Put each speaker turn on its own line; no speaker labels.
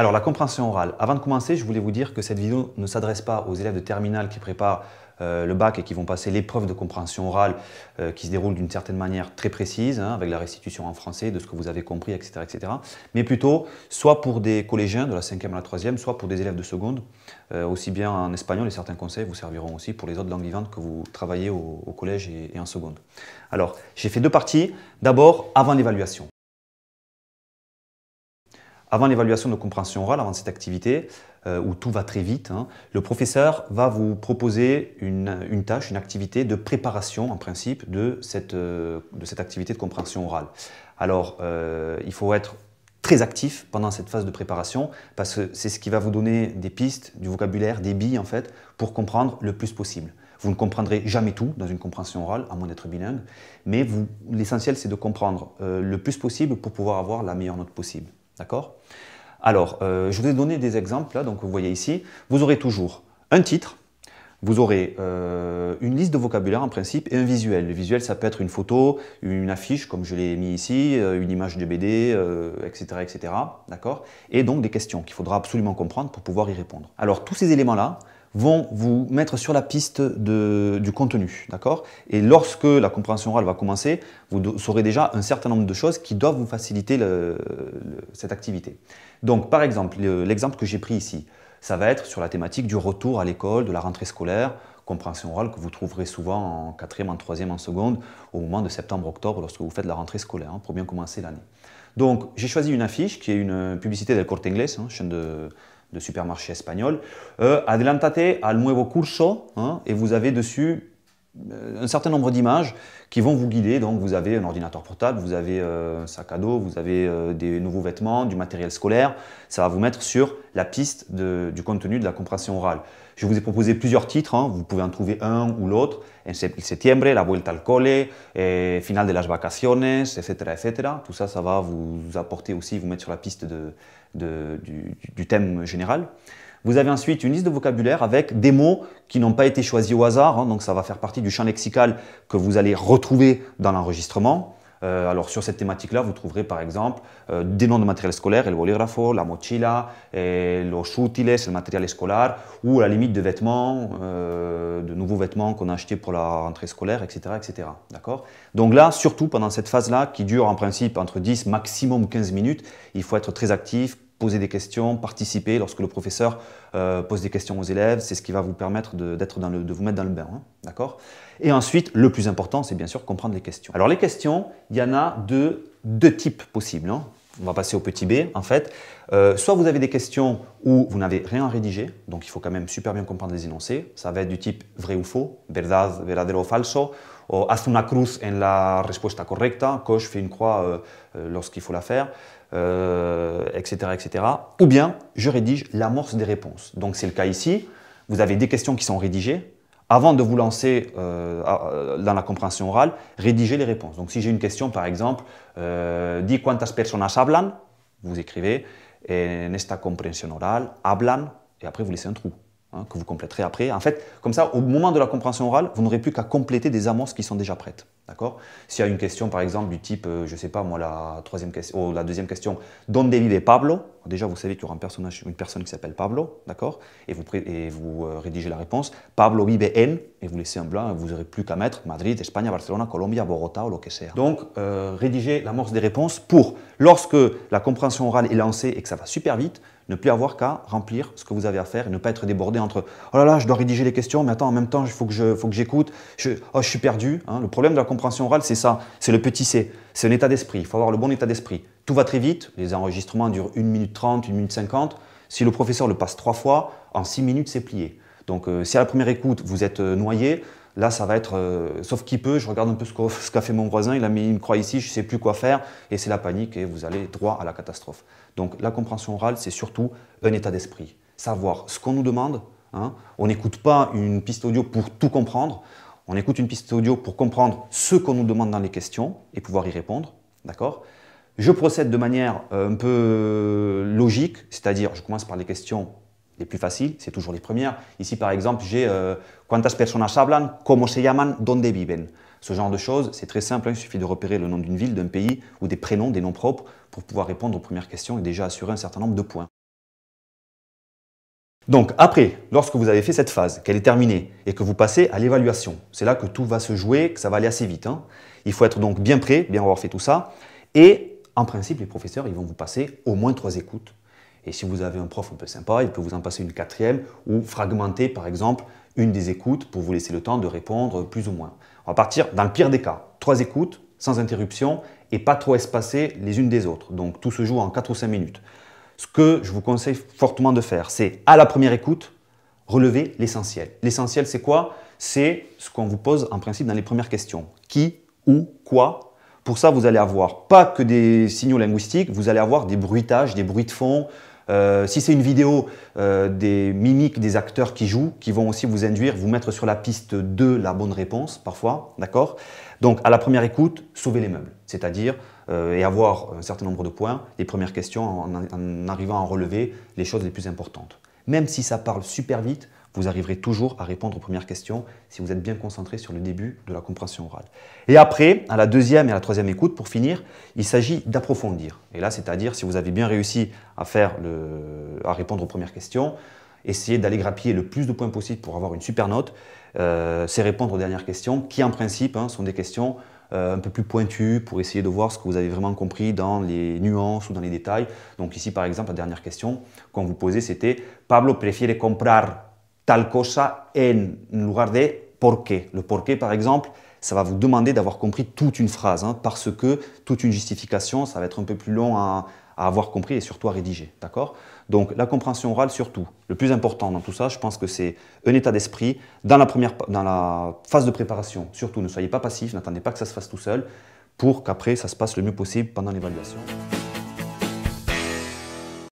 Alors la compréhension orale. Avant de commencer, je voulais vous dire que cette vidéo ne s'adresse pas aux élèves de terminale qui préparent euh, le bac et qui vont passer l'épreuve de compréhension orale euh, qui se déroule d'une certaine manière très précise, hein, avec la restitution en français de ce que vous avez compris, etc. etc. mais plutôt soit pour des collégiens de la 5e à la 3e, soit pour des élèves de seconde, euh, aussi bien en espagnol et certains conseils vous serviront aussi pour les autres langues vivantes que vous travaillez au, collège et, et en seconde. Alors, j'ai fait deux parties. D'abord, avant l'évaluation. Avant l'évaluation de compréhension orale, avant cette activité, euh, où tout va très vite, hein, le professeur va vous proposer une, tâche, une activité de préparation en principe de cette, euh, activité de compréhension orale. Alors, euh, il faut être très actif pendant cette phase de préparation parce que c'est ce qui va vous donner des pistes, du vocabulaire, des billes en fait, pour comprendre le plus possible. Vous ne comprendrez jamais tout dans une compréhension orale, à moins d'être bilingue, mais l'essentiel c'est de comprendre le plus possible pour pouvoir avoir la meilleure note possible. D'accord Alors, euh, je vous ai donné des exemples, là, donc vous voyez ici. Vous aurez toujours un titre, vous aurez euh, une liste de vocabulaire en principe et un visuel. Le visuel, ça peut être une photo, une affiche, comme je l'ai mis ici, euh, une image de BD, etc. etc. D'accord Et donc des questions qu'il faudra absolument comprendre pour pouvoir y répondre. Alors tous ces éléments-là, vont vous mettre sur la piste du contenu, d'accord Et lorsque la compréhension orale va commencer, vous saurez déjà un certain nombre de choses qui doivent vous faciliter cette activité. Donc, par exemple, l'exemple que j'ai pris ici, ça va être sur la thématique du retour à l'école, de la rentrée scolaire, compréhension orale que vous trouverez souvent en quatrième, en troisième, en seconde, au moment de septembre-octobre, lorsque vous faites la rentrée scolaire, hein, pour bien commencer l'année. Donc, j'ai choisi une affiche qui est une publicité d'El Corte Inglés, hein, chaîne de de supermarché espagnol. Euh, adelantate al nuevo curso, hein, et vous avez dessus euh, un certain nombre d'images qui vont vous guider. Donc vous avez un ordinateur portable, vous avez euh, un sac à dos, vous avez euh, des nouveaux vêtements, du matériel scolaire. Ça va vous mettre sur la piste du contenu de la compréhension orale. Je vous ai proposé plusieurs titres, hein. vous pouvez en trouver un ou l'autre. En septembre, la vuelta al cole, eh, final de las vacaciones, etc., etc. Tout ça, ça va vous apporter aussi, vous mettre sur la piste du, thème général. Vous avez ensuite une liste de vocabulaire avec des mots qui n'ont pas été choisis au hasard, hein. donc ça va faire partie du champ lexical que vous allez retrouver dans l'enregistrement. Euh, alors sur cette thématique-là, vous trouverez par exemple euh, des noms de matériel scolaire, le bolígrafo, la mochila, les los le matériel scolaire, ou la limite de vêtements, euh, de nouveaux vêtements qu'on a achetés pour la rentrée scolaire, etc. etc. D'accord Donc là, surtout pendant cette phase-là, qui dure en principe entre 10, maximum 15 minutes, il faut être très actif, poser des questions, participer lorsque le professeur euh, pose des questions aux élèves, c'est ce qui va vous permettre de, de vous mettre dans le bain. Hein. D'accord Et ensuite, le plus important, c'est bien sûr comprendre les questions. Alors les questions, il y en a de deux types possibles. Hein on va passer au petit B en fait. Euh, soit vous avez des questions où vous n'avez rien rédigé, donc il faut quand même super bien comprendre les énoncés. Ça va être du type vrai ou faux, verdad, verdadero o falso, ou haz una cruz en la respuesta correcta, coche, fais une croix euh, euh, lorsqu'il faut la faire, etc., etc. Ou bien je rédige l'amorce des réponses. Donc c'est le cas ici. Vous avez des questions qui sont rédigées, avant de vous lancer euh, euh, dans la compréhension orale, rédigez les réponses. Donc si j'ai une question, par exemple, euh, di quantas personas hablan, vous écrivez, en esta compréhension orale, hablan, et après vous laissez un trou. Hein, que vous compléterez après. En fait, comme ça, au moment de la compréhension orale, vous n'aurez plus qu'à compléter des amorces qui sont déjà prêtes. D'accord S'il y a une question, par exemple, du type, euh, je ne sais pas moi, la, troisième la deuxième question, Donde vive Pablo, déjà vous savez qu'il y aura un personnage, une personne qui s'appelle Pablo, d'accord Et vous, et vous euh, rédigez la réponse, Pablo vive en, et vous laissez un blanc, vous n'aurez plus qu'à mettre Madrid, Espagne, Barcelona, Colombia, Bogota ou lo que sea. Donc, euh, rédigez l'amorce des réponses pour, lorsque la compréhension orale est lancée et que ça va super vite, ne plus avoir qu'à remplir ce que vous avez à faire et ne pas être débordé entre oh là là, je dois rédiger les questions, mais attends, en même temps, il faut que je, faut que j'écoute, je, oh, je suis perdu. Hein. Le problème de la compréhension orale, c'est ça, c'est le petit c, c'est un état d'esprit. Il faut avoir le bon état d'esprit. Tout va très vite, les enregistrements durent 1 minute 30, 1 minute 50. Si le professeur le passe trois fois, en 6 minutes, c'est plié. Donc, euh, si à la première écoute, vous êtes euh, noyé, Là, ça va être, euh, sauf qui peut, je regarde un peu ce qu'a fait mon voisin, il a mis une croix ici, je ne sais plus quoi faire, et c'est la panique, et vous allez droit à la catastrophe. Donc la compréhension orale, c'est surtout un état d'esprit, savoir ce qu'on nous demande. Hein. On n'écoute pas une piste audio pour tout comprendre, on écoute une piste audio pour comprendre ce qu'on nous demande dans les questions et pouvoir y répondre. D'accord Je procède de manière euh, un peu euh, logique, c'est-à-dire je commence par les questions les plus faciles, c'est toujours les premières. Ici, par exemple, j'ai euh, quantas personas hablan, cómo se llaman, donde viven. Ce genre de choses, c'est très simple, hein. il suffit de repérer le nom d'une ville, d'un pays ou des prénoms, des noms propres pour pouvoir répondre aux premières questions et déjà assurer un certain nombre de points. Donc après, lorsque vous avez fait cette phase, qu'elle est terminée et que vous passez à l'évaluation, c'est là que tout va se jouer, que ça va aller assez vite. Hein. Il faut être donc bien prêt, bien avoir fait tout ça. Et en principe, les professeurs, ils vont vous passer au moins trois écoutes et si vous avez un prof un peu sympa, il peut vous en passer une quatrième ou fragmenter par exemple une des écoutes pour vous laisser le temps de répondre plus ou moins. On va partir dans le pire des cas, trois écoutes sans interruption et pas trop espacées les unes des autres. Donc tout se joue en 4 ou 5 minutes. Ce que je vous conseille fortement de faire, c'est à la première écoute, relever l'essentiel. L'essentiel, c'est quoi C'est ce qu'on vous pose en principe dans les premières questions. Qui, où, quoi Pour ça, vous allez avoir pas que des signaux linguistiques, vous allez avoir des bruitages, des bruits de fond, euh, si c'est une vidéo, euh, des mimiques des acteurs qui jouent, qui vont aussi vous induire, vous mettre sur la piste de la bonne réponse parfois, d'accord Donc à la première écoute, sauver les meubles, c'est-à-dire euh, et avoir un certain nombre de points, les premières questions en, arrivant à relever les choses les plus importantes. Même si ça parle super vite, vous arriverez toujours à répondre aux premières questions si vous êtes bien concentré sur le début de la compréhension orale. Et après, à la deuxième et à la troisième écoute, pour finir, il s'agit d'approfondir. Et là, c'est-à-dire, si vous avez bien réussi à, faire le... à répondre aux premières questions, essayez d'aller grappiller le plus de points possible pour avoir une super note. Euh, c'est répondre aux dernières questions, qui en principe hein, sont des questions euh, un peu plus pointues pour essayer de voir ce que vous avez vraiment compris dans les nuances ou dans les détails. Donc ici, par exemple, la dernière question qu'on vous posait, c'était Pablo préfère comprar tal cosa en, lugar de porqué. Le porqué, par exemple, ça va vous demander d'avoir compris toute une phrase, hein, parce que toute une justification, ça va être un peu plus long à, à avoir compris et surtout à rédiger. D'accord Donc la compréhension orale surtout. Le plus important dans tout ça, je pense que c'est un état d'esprit dans la, dans la phase de préparation. Surtout, ne soyez pas passif, n'attendez pas que ça se fasse tout seul, pour qu'après ça se passe le mieux possible pendant l'évaluation.